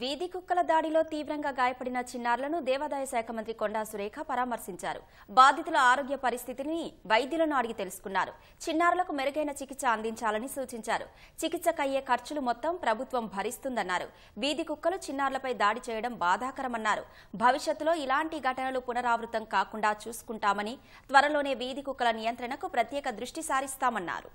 వీధి కుక్కల దాడిలో తీవ్రంగా గాయపడిన చిన్నారులను దేవాదాయ శాఖ మంత్రి కొండా సురేఖ పరామర్శించారు బాధితుల ఆరోగ్య పరిస్థితిని వైద్యులను అడిగి తెలుసుకున్నారు చిన్నారులకు మెరుగైన చికిత్స అందించాలని సూచించారు చికిత్సకయ్యే ఖర్చులు మొత్తం ప్రభుత్వం భరిస్తుందన్నారు వీధి కుక్కలు చిన్నారులపై దాడి చేయడం బాధాకరమన్నారు భవిష్యత్తులో ఇలాంటి ఘటనలు పునరావృతం కాకుండా చూసుకుంటామని త్వరలోనే వీధి కుక్కల నియంత్రణకు ప్రత్యేక దృష్టి సారిస్తామన్నారు